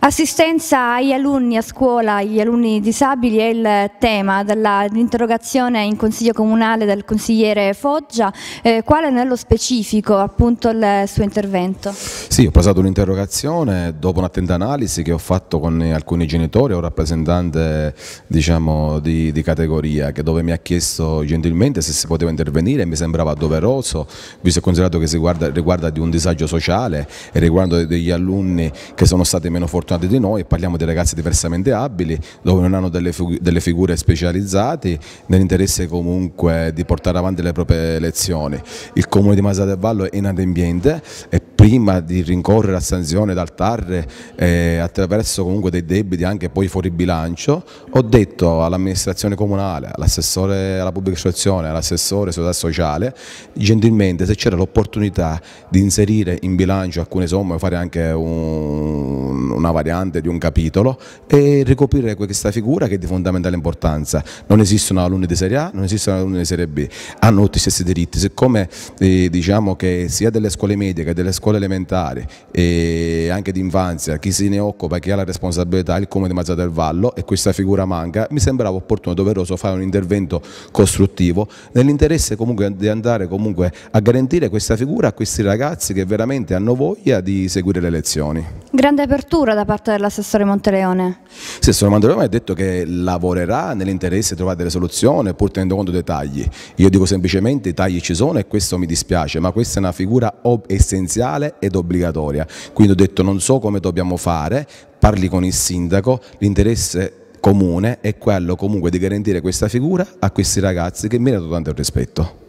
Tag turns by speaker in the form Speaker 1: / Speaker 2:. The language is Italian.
Speaker 1: Assistenza agli alunni a scuola, agli alunni disabili è il tema dell'interrogazione in Consiglio Comunale del consigliere Foggia. Eh, è nello specifico appunto il suo intervento?
Speaker 2: Sì, ho passato un'interrogazione dopo un'attenta analisi che ho fatto con alcuni genitori o rappresentante diciamo, di, di, categoria che dove mi ha chiesto gentilmente se si poteva intervenire e mi sembrava doveroso, visto e considerato che si guarda, riguarda di un disagio sociale e riguardo degli alunni che sono stati meno fortunati fortunati di noi, parliamo di ragazzi diversamente abili, dove non hanno delle, fig delle figure specializzate, nell'interesse comunque di portare avanti le proprie lezioni. Il comune di Masa del Vallo è inadempiente e prima di rincorrere la sanzione dal TAR eh, attraverso comunque dei debiti anche poi fuori bilancio, ho detto all'amministrazione comunale, all'assessore alla pubblica istruzione, all'assessore società sociale, gentilmente se c'era l'opportunità di inserire in bilancio alcune somme, fare anche un una variante di un capitolo e ricoprire questa figura che è di fondamentale importanza. Non esistono alunni di Serie A, non esistono alunni di Serie B, hanno tutti gli stessi diritti. Siccome eh, diciamo che sia delle scuole medie che delle scuole elementari e anche di infanzia, chi se ne occupa, e chi ha la responsabilità è il Comune di Mazza del Vallo e questa figura manca, mi sembrava opportuno e doveroso fare un intervento costruttivo nell'interesse comunque di andare comunque a garantire questa figura a questi ragazzi che veramente hanno voglia di seguire le lezioni.
Speaker 1: Grande apertura futuro da parte dell'assessore Monteleone?
Speaker 2: l'assessore Monteleone ha detto che lavorerà nell'interesse di trovare delle soluzioni pur tenendo conto dei tagli. Io dico semplicemente i tagli ci sono e questo mi dispiace, ma questa è una figura essenziale ed obbligatoria. Quindi ho detto non so come dobbiamo fare, parli con il sindaco, l'interesse comune è quello comunque di garantire questa figura a questi ragazzi che meritano tanto rispetto.